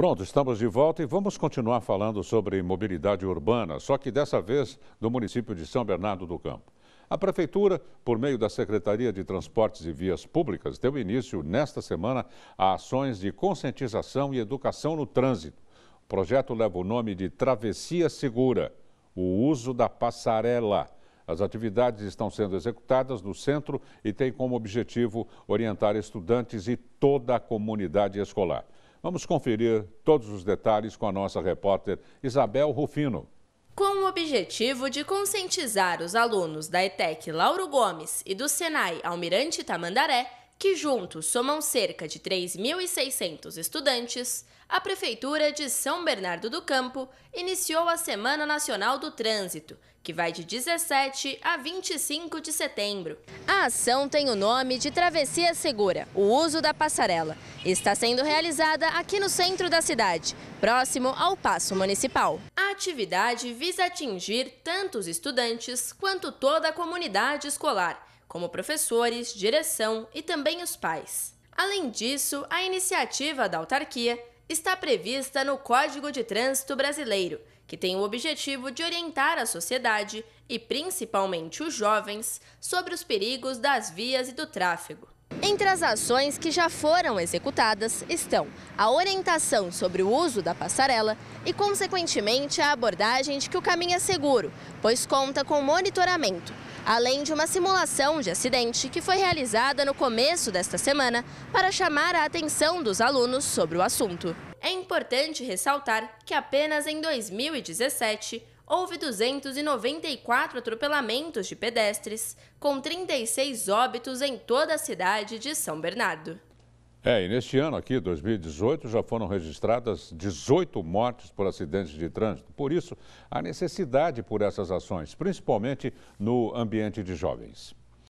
Pronto, estamos de volta e vamos continuar falando sobre mobilidade urbana, só que dessa vez do município de São Bernardo do Campo. A Prefeitura, por meio da Secretaria de Transportes e Vias Públicas, deu início nesta semana a ações de conscientização e educação no trânsito. O projeto leva o nome de Travessia Segura, o uso da passarela. As atividades estão sendo executadas no centro e têm como objetivo orientar estudantes e toda a comunidade escolar. Vamos conferir todos os detalhes com a nossa repórter Isabel Rufino. Com o objetivo de conscientizar os alunos da ETEC Lauro Gomes e do Senai Almirante Tamandaré que juntos somam cerca de 3.600 estudantes, a Prefeitura de São Bernardo do Campo iniciou a Semana Nacional do Trânsito, que vai de 17 a 25 de setembro. A ação tem o nome de Travessia Segura, o uso da passarela. Está sendo realizada aqui no centro da cidade, próximo ao Paço Municipal. A atividade visa atingir tanto os estudantes quanto toda a comunidade escolar como professores, direção e também os pais. Além disso, a iniciativa da autarquia está prevista no Código de Trânsito Brasileiro, que tem o objetivo de orientar a sociedade e principalmente os jovens sobre os perigos das vias e do tráfego. Entre as ações que já foram executadas estão a orientação sobre o uso da passarela e, consequentemente, a abordagem de que o caminho é seguro, pois conta com monitoramento, além de uma simulação de acidente que foi realizada no começo desta semana para chamar a atenção dos alunos sobre o assunto. É importante ressaltar que apenas em 2017 houve 294 atropelamentos de pedestres, com 36 óbitos em toda a cidade de São Bernardo. É, e neste ano aqui, 2018, já foram registradas 18 mortes por acidentes de trânsito. Por isso, a necessidade por essas ações, principalmente no ambiente de jovens.